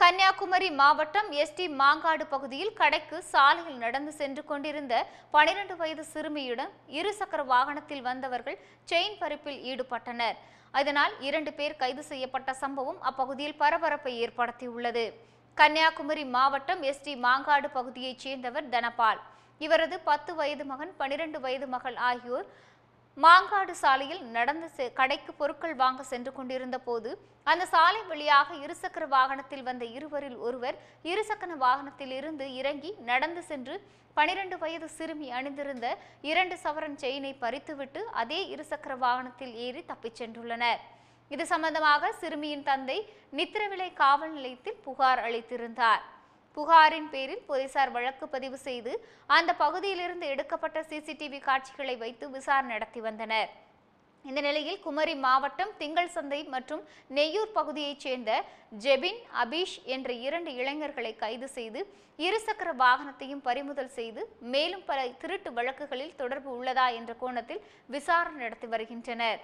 கன்னியாகுமரி மாவட்டம் எஸ்டி மாங்காடு பகுதியில் கடைக்கு சாலையில் நடந்து சென்று கொண்டிருந்த பனிரெண்டு வயது சிறுமியுடன் இருசக்கர வாகனத்தில் வந்தவர்கள் செயின் பறிப்பில் ஈடுபட்டனர் அதனால் இரண்டு பேர் கைது செய்யப்பட்ட சம்பவம் அப்பகுதியில் பரபரப்பை ஏற்படுத்தியுள்ளது கன்னியாகுமரி மாவட்டம் எஸ்டி மாங்காடு பகுதியைச் சேர்ந்தவர் தனபால் இவரது பத்து வயது மகன் பனிரெண்டு வயது மகள் ஆகியோர் மாங்காடு சாலையில் நடந்து கடைக்கு பொருட்கள் வாங்க சென்று கொண்டிருந்த போது அந்த சாலை வழியாக இருசக்கர வாகனத்தில் வந்த இருவரில் ஒருவர் இருசக்கர வாகனத்தில் இருந்து இறங்கி நடந்து சென்று பனிரெண்டு வயது சிறுமி அணிந்திருந்த இரண்டு சவரன் செயினை பறித்துவிட்டு அதே இருசக்கர வாகனத்தில் ஏறி தப்பிச் சென்றுள்ளனர் இது சம்பந்தமாக சிறுமியின் தந்தை நித்திரவிலை காவல் நிலையத்தில் புகார் அளித்திருந்தார் புகாரின் பேரில் போலீசார் வழக்கு பதிவு செய்து அந்த பகுதியிலிருந்து எடுக்கப்பட்ட சிசிடிவி காட்சிகளை வைத்து விசாரணை நடத்தி வந்தனர் இந்த நிலையில் குமரி மாவட்டம் திங்கள் சந்தை மற்றும் நெய்யூர் பகுதியைச் சேர்ந்த ஜெபின் அபீஷ் என்ற இரண்டு இளைஞர்களை கைது செய்து இருசக்கர வாகனத்தையும் பறிமுதல் செய்து மேலும் பல திருட்டு வழக்குகளில் தொடர்பு உள்ளதா என்ற கோணத்தில் விசாரணை நடத்தி வருகின்றனர்